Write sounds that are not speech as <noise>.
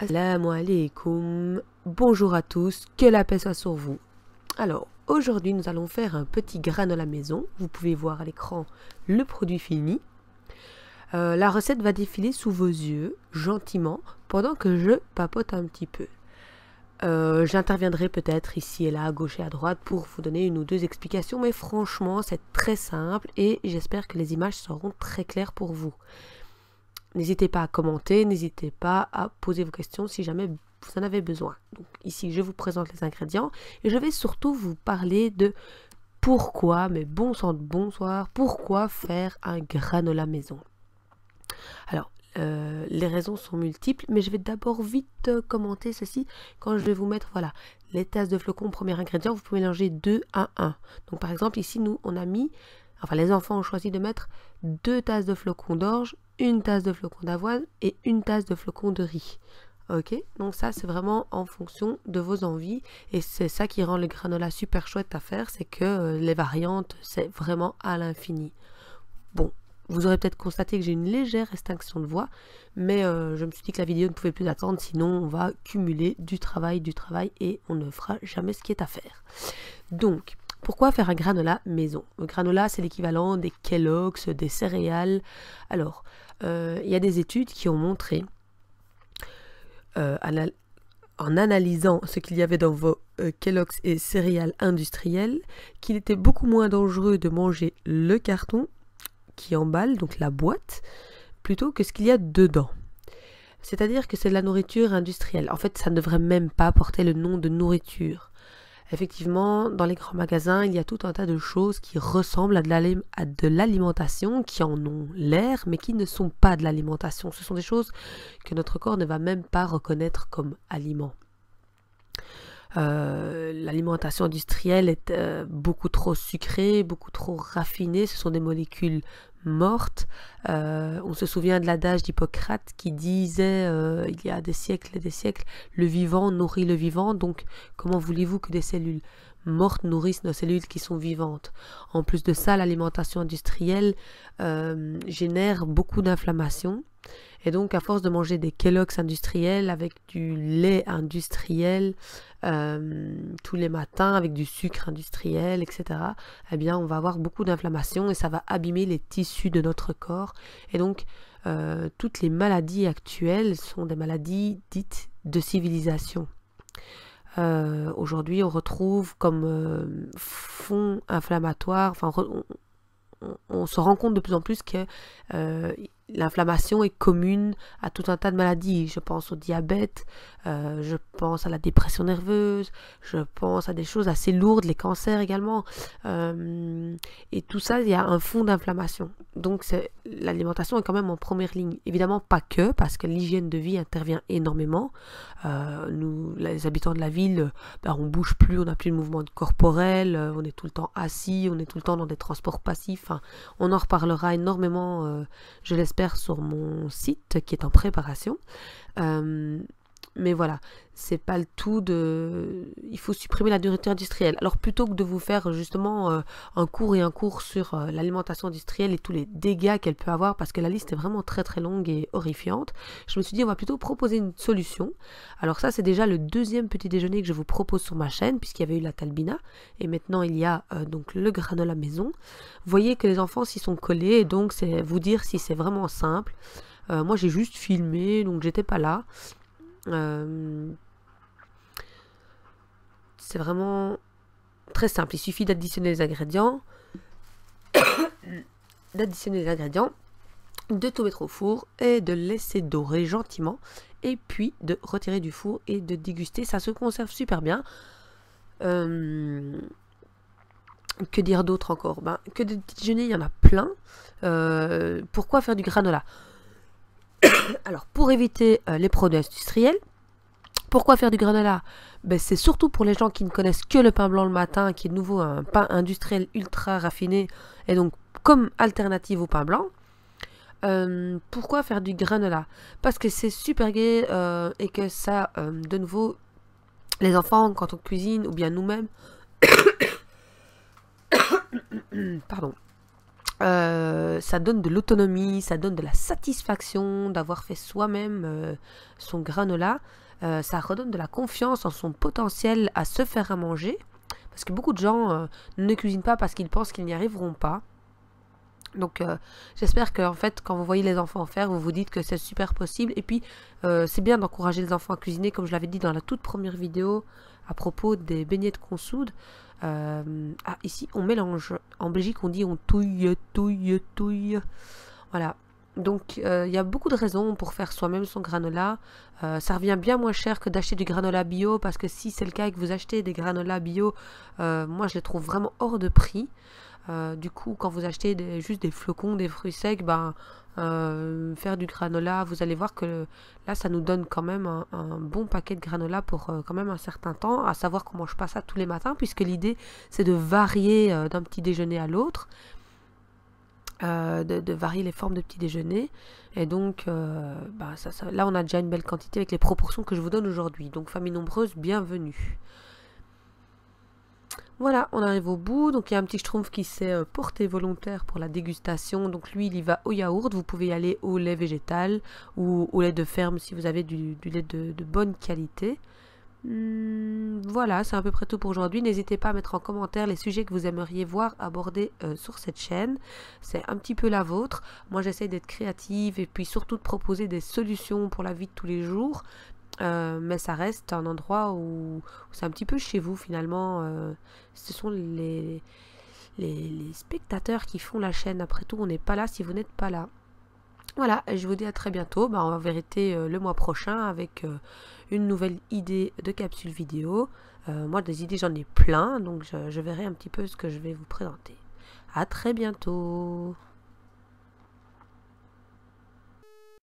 Assalamu alaikum. Bonjour à tous, que la paix soit sur vous. Alors, aujourd'hui, nous allons faire un petit grain de la maison. Vous pouvez voir à l'écran le produit fini. Euh, la recette va défiler sous vos yeux, gentiment, pendant que je papote un petit peu. Euh, j'interviendrai peut-être ici et là, à gauche et à droite, pour vous donner une ou deux explications, mais franchement, c'est très simple et j'espère que les images seront très claires pour vous. N'hésitez pas à commenter, n'hésitez pas à poser vos questions si jamais vous en avez besoin. Donc ici, je vous présente les ingrédients et je vais surtout vous parler de pourquoi, mais bon sang de bonsoir, pourquoi faire un granola maison. Alors, euh, les raisons sont multiples, mais je vais d'abord vite commenter ceci quand je vais vous mettre, voilà, les tasses de flocons, premier ingrédient, vous pouvez mélanger deux à un. Donc par exemple, ici, nous, on a mis, enfin les enfants ont choisi de mettre deux tasses de flocons d'orge une tasse de flocons d'avoine et une tasse de flocons de riz. Ok Donc ça, c'est vraiment en fonction de vos envies. Et c'est ça qui rend le granola super chouette à faire, c'est que euh, les variantes, c'est vraiment à l'infini. Bon, vous aurez peut-être constaté que j'ai une légère extinction de voix, mais euh, je me suis dit que la vidéo ne pouvait plus attendre, sinon on va cumuler du travail, du travail, et on ne fera jamais ce qui est à faire. Donc, pourquoi faire un granola maison Le granola, c'est l'équivalent des Kellogg's, des céréales. Alors, euh, il y a des études qui ont montré, euh, en analysant ce qu'il y avait dans vos euh, Kellogg's et céréales industrielles, qu'il était beaucoup moins dangereux de manger le carton qui emballe, donc la boîte, plutôt que ce qu'il y a dedans. C'est-à-dire que c'est de la nourriture industrielle. En fait, ça ne devrait même pas porter le nom de nourriture. Effectivement, dans les grands magasins, il y a tout un tas de choses qui ressemblent à de l'alimentation, qui en ont l'air, mais qui ne sont pas de l'alimentation. Ce sont des choses que notre corps ne va même pas reconnaître comme aliments. Euh, l'alimentation industrielle est euh, beaucoup trop sucrée, beaucoup trop raffinée. Ce sont des molécules morte. Euh, on se souvient de l'adage d'Hippocrate qui disait euh, il y a des siècles et des siècles, le vivant nourrit le vivant, donc comment voulez-vous que des cellules mortes nourrissent nos cellules qui sont vivantes En plus de ça, l'alimentation industrielle euh, génère beaucoup d'inflammation et donc, à force de manger des Kellogg's industriels avec du lait industriel euh, tous les matins, avec du sucre industriel, etc., eh bien, on va avoir beaucoup d'inflammation et ça va abîmer les tissus de notre corps. Et donc, euh, toutes les maladies actuelles sont des maladies dites de civilisation. Euh, aujourd'hui, on retrouve comme fond inflammatoire, enfin, on, se rend compte de plus en plus que l'inflammation est commune à tout un tas de maladies. Je pense au diabète, euh, je pense à la dépression nerveuse, je pense à des choses assez lourdes, les cancers également. Euh, et tout ça, il y a un fond d'inflammation. Donc l'alimentation est quand même en première ligne. Évidemment pas que, parce que l'hygiène de vie intervient énormément. Euh, nous, les habitants de la ville, on ben, on bouge plus, on n'a plus de mouvement corporel, euh, on est tout le temps assis, on est tout le temps dans des transports passifs. on en reparlera énormément, euh, je l'espère, sur mon site qui est en préparation. Mais voilà, c'est pas le tout de. Il faut supprimer la nourriture industrielle. Alors plutôt que de vous faire justement euh, un cours et un cours sur euh, l'alimentation industrielle et tous les dégâts qu'elle peut avoir, parce que la liste est vraiment très très longue et horrifiante, je me suis dit on va plutôt proposer une solution. Alors ça c'est déjà le deuxième petit déjeuner que je vous propose sur ma chaîne, puisqu'il y avait eu la talbina et maintenant il y a euh, donc le granola maison. Vous voyez que les enfants s'y sont collés et donc c'est vous dire si c'est vraiment simple. moi, j'ai juste filmé, donc j'étais pas là. Euh, c'est vraiment très simple. Il suffit d'additionner les ingrédients. <coughs> d'additionner les ingrédients, de tout mettre au four et de laisser dorer gentiment. Et puis de retirer du four et de déguster. Ça se conserve super bien. Euh, que dire d'autre encore ben, Que de déjeuner, il y en a plein. Euh, pourquoi faire du granola alors, pour éviter euh, les produits industriels, pourquoi faire du granola ben, C'est surtout pour les gens qui ne connaissent que le pain blanc le matin, qui est de nouveau un pain industriel ultra raffiné, et donc comme alternative au pain blanc. Euh, pourquoi faire du granola Parce que c'est super gai euh, et que ça, de nouveau, les enfants, quand on cuisine, ou bien nous-mêmes, <coughs> <coughs> pardon, euh, ça donne de l'autonomie, ça donne de la satisfaction d'avoir fait soi-même euh, son granola. Euh, ça redonne de la confiance en son potentiel à se faire à manger. Parce que beaucoup de gens ne cuisinent pas parce qu'ils pensent qu'ils n'y arriveront pas. Donc euh, j'espère que en fait quand vous voyez les enfants en faire, vous vous dites que c'est super possible. Et puis euh, c'est bien d'encourager les enfants à cuisiner, comme je l'avais dit dans la toute première vidéo à propos des beignets de consoude. Euh, ah ici on mélange. En Belgique on dit on touille, touille, touille. Voilà. Donc euh, il y a beaucoup de raisons pour faire soi-même son granola. Euh, ça revient bien moins cher que d'acheter du granola bio parce que si c'est le cas et que vous achetez des granola bio, euh, moi je les trouve vraiment hors de prix. du coup, quand vous achetez juste des flocons, des fruits secs, ben, faire du granola, vous allez voir que là, ça nous donne quand même un, bon paquet de granola pour quand même un certain temps, à savoir comment je passe ça tous les matins, puisque l'idée, c'est de varier d'un petit déjeuner à l'autre. Euh, de, varier les formes de petit déjeuner. Et donc, euh, bah, là, on a déjà une belle quantité avec les proportions que je vous donne aujourd'hui. Donc, famille nombreuse, bienvenue. Voilà, on arrive au bout. Donc, il y a un petit schtroumpf qui s'est euh, porté volontaire pour la dégustation. Donc, lui, il y va au yaourt. Vous pouvez y aller au lait végétal ou au lait de ferme si vous avez du, lait de bonne qualité. Hmm, voilà, c'est à peu près tout pour aujourd'hui. N'hésitez pas à mettre en commentaire les sujets que vous aimeriez voir abordés euh, sur cette chaîne. C'est un petit peu la vôtre. Moi, j'essaie d'être créative et puis surtout de proposer des solutions pour la vie de tous les jours. Euh, mais ça reste un endroit où, c'est un petit peu chez vous finalement. Euh, ce sont les, les spectateurs qui font la chaîne. Après tout, on n'est pas là si vous n'êtes pas là. Voilà, je vous dis à très bientôt, on bah, va vérité euh, le mois prochain avec euh, une nouvelle idée de capsule vidéo. Euh, moi des idées j'en ai plein, donc je, je verrai un petit peu ce que je vais vous présenter. À très bientôt